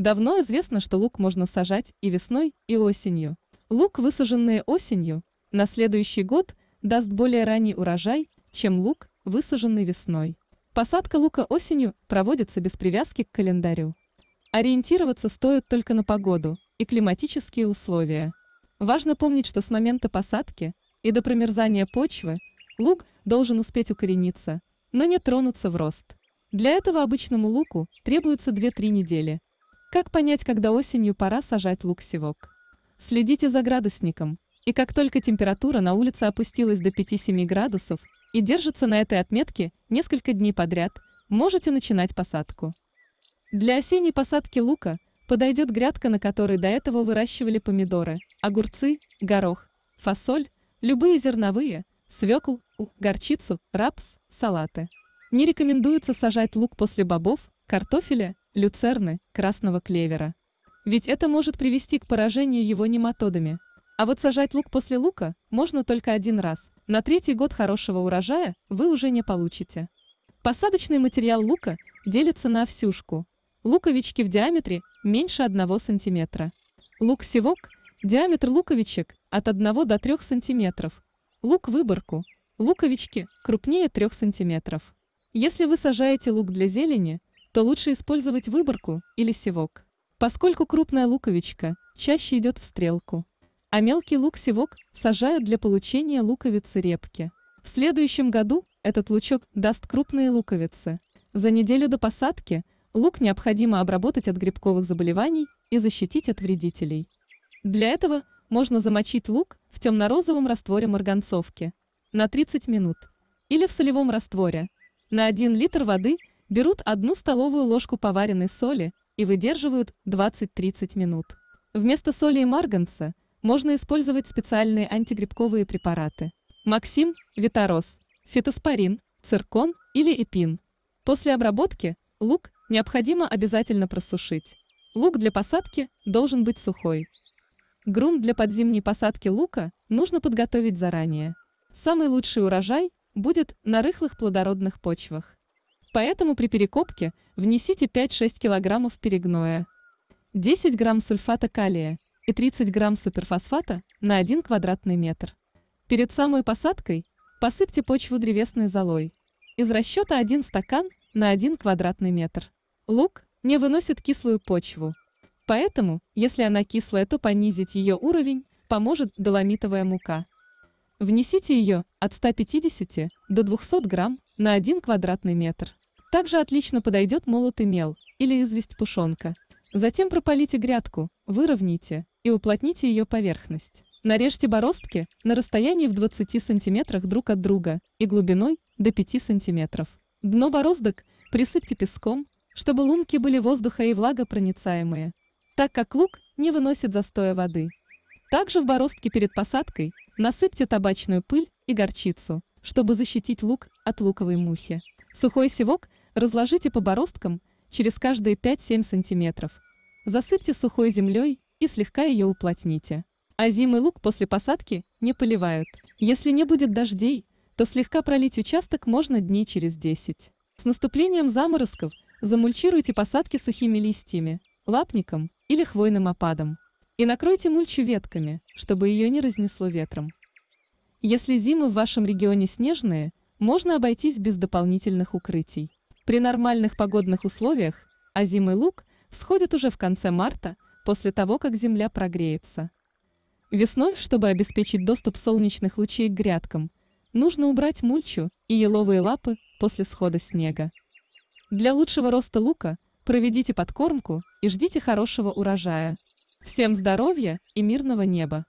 Давно известно, что лук можно сажать и весной, и осенью. Лук, высаженный осенью, на следующий год даст более ранний урожай, чем лук, высаженный весной. Посадка лука осенью проводится без привязки к календарю. Ориентироваться стоит только на погоду и климатические условия. Важно помнить, что с момента посадки и до промерзания почвы лук должен успеть укорениться, но не тронуться в рост. Для этого обычному луку требуется 2-3 недели – как понять, когда осенью пора сажать лук-севок? Следите за градусником, и как только температура на улице опустилась до 5-7 градусов и держится на этой отметке несколько дней подряд, можете начинать посадку. Для осенней посадки лука подойдет грядка, на которой до этого выращивали помидоры, огурцы, горох, фасоль, любые зерновые, свекл, горчицу, рапс, салаты. Не рекомендуется сажать лук после бобов, картофеля, люцерны, красного клевера. Ведь это может привести к поражению его нематодами. А вот сажать лук после лука можно только один раз. На третий год хорошего урожая вы уже не получите. Посадочный материал лука делится на овсюшку. Луковички в диаметре меньше 1 см. Лук-севок – диаметр луковичек от 1 до 3 см. Лук-выборку – луковички крупнее 3 см. Если вы сажаете лук для зелени – то лучше использовать выборку или севок, поскольку крупная луковичка чаще идет в стрелку. А мелкий лук-севок сажают для получения луковицы репки. В следующем году этот лучок даст крупные луковицы. За неделю до посадки лук необходимо обработать от грибковых заболеваний и защитить от вредителей. Для этого можно замочить лук в темно-розовом растворе марганцовки на 30 минут или в солевом растворе на 1 литр воды – Берут одну столовую ложку поваренной соли и выдерживают 20-30 минут. Вместо соли и марганца можно использовать специальные антигрибковые препараты. Максим, Витарос, фитоспорин, циркон или эпин. После обработки лук необходимо обязательно просушить. Лук для посадки должен быть сухой. Грунт для подзимней посадки лука нужно подготовить заранее. Самый лучший урожай будет на рыхлых плодородных почвах. Поэтому при перекопке внесите 5-6 кг перегноя, 10 грамм сульфата калия и 30 грамм суперфосфата на 1 квадратный метр. Перед самой посадкой посыпьте почву древесной золой. Из расчета 1 стакан на 1 квадратный метр. Лук не выносит кислую почву. Поэтому, если она кислая, то понизить ее уровень поможет доломитовая мука. Внесите ее от 150 до 200 грамм на 1 квадратный метр. Также отлично подойдет молотый мел или известь пушонка. Затем пропалите грядку, выровняйте и уплотните ее поверхность. Нарежьте бороздки на расстоянии в 20 сантиметрах друг от друга и глубиной до 5 сантиметров. Дно бороздок присыпьте песком, чтобы лунки были воздуха и влагопроницаемые, так как лук не выносит застоя воды. Также в бороздки перед посадкой насыпьте табачную пыль и горчицу, чтобы защитить лук от луковой мухи. Сухой севок – Разложите по бороздкам через каждые 5-7 см. Засыпьте сухой землей и слегка ее уплотните. А Озимый лук после посадки не поливают. Если не будет дождей, то слегка пролить участок можно дней через 10. С наступлением заморозков замульчируйте посадки сухими листьями, лапником или хвойным опадом. И накройте мульчу ветками, чтобы ее не разнесло ветром. Если зимы в вашем регионе снежные, можно обойтись без дополнительных укрытий. При нормальных погодных условиях озимый а лук всходит уже в конце марта, после того, как земля прогреется. Весной, чтобы обеспечить доступ солнечных лучей к грядкам, нужно убрать мульчу и еловые лапы после схода снега. Для лучшего роста лука проведите подкормку и ждите хорошего урожая. Всем здоровья и мирного неба!